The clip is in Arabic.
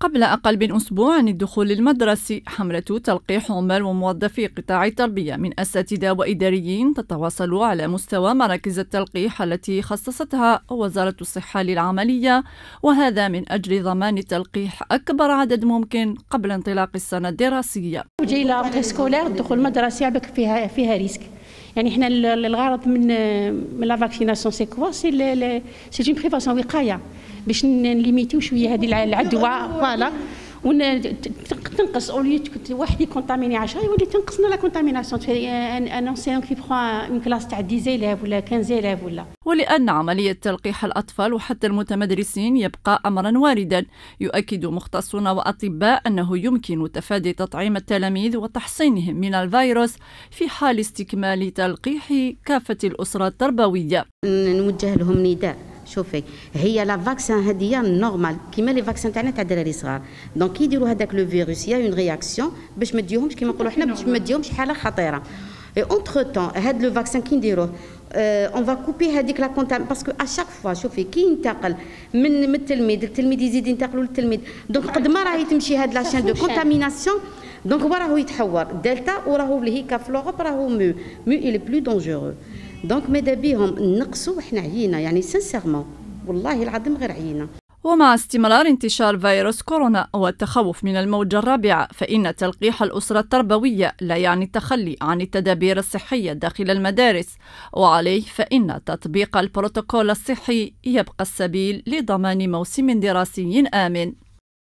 قبل أقل من أسبوع عن الدخول المدرسي حملة تلقيح عمال وموظفي قطاع التربية من أساتذة وإداريين تتواصل على مستوى مراكز التلقيح التي خصصتها وزارة الصحة للعملية وهذا من أجل ضمان تلقيح أكبر عدد ممكن قبل انطلاق السنة الدراسية. جيلة بريسكولير الدخول المدرسي فيها فيها ريسك يعني حنا الغرض من من لا فاكسيناسيون سي كوا سي سي اون بريفاسيون وقايه باش نليميتيو شويه هذه العدوى فوالا أيوة، أيوة، أيوة. تنقص اولي كنت واحد كونتاميني 10 يولي تنقصنا لا كونتاميناسيون ان انسيون كي بخوا اون كلاس تاع 10 ايلاف ولا 15 ايلاف ولا ولان عمليه تلقيح الاطفال وحتى المتمدرسين يبقى امرا واردا يؤكد مختصون واطباء انه يمكن تفادي تطعيم التلاميذ وتحصينهم من الفيروس في حال استكمال تلقيح كافه الاسره التربويه نوجه لهم نداء شوفي هي لا فاكسان هادي نورمال كيما لي فاكسان تاعنا تاع الدراري صغار دونك كي يديروا هذاك لو فيروس يا اون رياكسيون باش ما ديهمش كيما نقولوا حنا باش ما ديهمش حاله خطيره اي اونتر تون هاد لو فاكسان كي نديروه اون فا كوبي هذيك لا كونتام باسكو ا شاك فوا شوفي كي ينتقل من من التلميذ التلميذ يزيد ينتقلوا للتلميذ دونك قد ما راهي تمشي هاد لا شين دو كونتاميناسيون دونك هو راهو يتحور دلتا وراهو اللي هي كافلوغوب راهو مو مو اي بلو دونجورو دونك ماذا بيهم نقصوا وحنا عيينا يعني سنسيغمون والله العظيم غير عيينا ومع استمرار انتشار فيروس كورونا والتخوف من الموجة الرابعة فإن تلقيح الأسرة التربوية لا يعني التخلي عن التدابير الصحية داخل المدارس وعليه فإن تطبيق البروتوكول الصحي يبقى السبيل لضمان موسم دراسي آمن